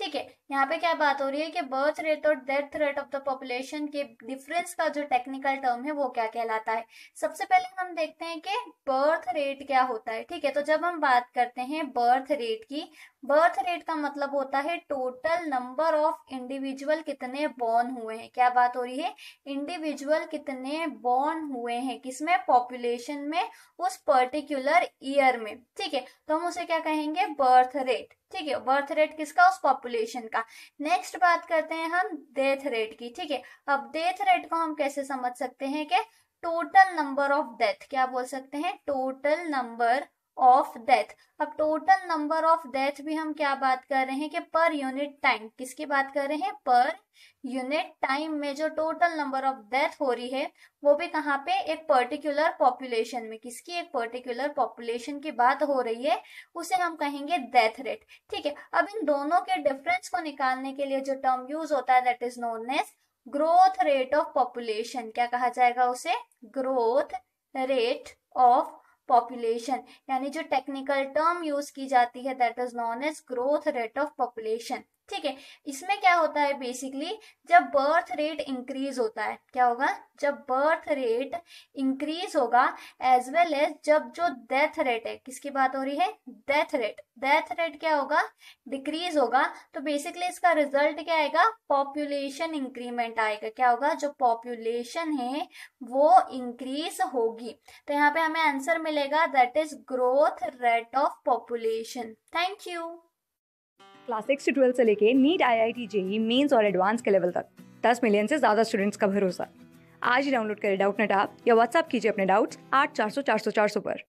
ठीक है यहाँ पे क्या बात हो रही है कि बर्थ रेट और death rate of the population के डिफरेंस का जो टेक्निकल टर्म है वो क्या कहलाता है सबसे पहले हम देखते हैं कि बर्थ रेट क्या होता है ठीक है तो जब हम बात करते हैं बर्थ रेट की बर्थ रेट का मतलब होता है टोटल नंबर ऑफ इंडिविजुअल कितने बॉर्न हुए हैं क्या बात हो रही है इंडिविजुअल कितने बॉर्न हुए हैं किसमें पॉपुलेशन में उस पर्टिकुलर ईयर में ठीक है तो हम उसे क्या कहेंगे बर्थ रेट ठीक है बर्थ रेट किसका उस पॉपुलेशन का नेक्स्ट बात करते हैं हम डेथ रेट की ठीक है अब डेथ रेट को हम कैसे समझ सकते हैं कि टोटल नंबर ऑफ डेथ क्या बोल सकते हैं टोटल नंबर ऑफ डेथ अब टोटल नंबर ऑफ डेथ भी हम क्या बात कर रहे हैं कि पर यूनिट टाइम किसकी बात कर रहे हैं पर यूनिट टाइम में जो टोटल नंबर ऑफ डेथ हो रही है वो भी कहाँ पे एक पर्टिकुलर पॉपुलेशन में किसकी एक पर्टिकुलर पॉपुलेशन की बात हो रही है उसे हम कहेंगे डेथ रेट ठीक है अब इन दोनों के डिफरेंस को निकालने के लिए जो टर्म यूज होता है that is known as growth rate of population क्या कहा जाएगा उसे ग्रोथ रेट ऑफ पॉपुलेशन यानी जो टेक्निकल टर्म यूज की जाती है that is known as growth rate of population ठीक है इसमें क्या होता है बेसिकली जब बर्थ रेट इंक्रीज होता है क्या होगा जब बर्थ रेट इंक्रीज होगा एज वेल एज जब जो डेथ रेट है किसकी बात हो रही है डेथ रेट डेथ रेट क्या होगा डिक्रीज होगा तो बेसिकली इसका रिजल्ट क्या आएगा पॉपुलेशन इंक्रीमेंट आएगा क्या होगा जो पॉपुलेशन है वो इंक्रीज होगी तो यहाँ पे हमें आंसर मिलेगा that is growth rate of population thank you class six से ट्वेल्थ से लेके NEET I I T JEE mains और एडवांस के लेवल तक दस मिलियन से ज़्यादा स्टूडेंट्स का भरोसा आज ही डाउनलोड करें डाउट नेट आप या व्हाट्सअप कीजिए अपने डाउट्स आठ चार सौ चार सौ चार सौ पर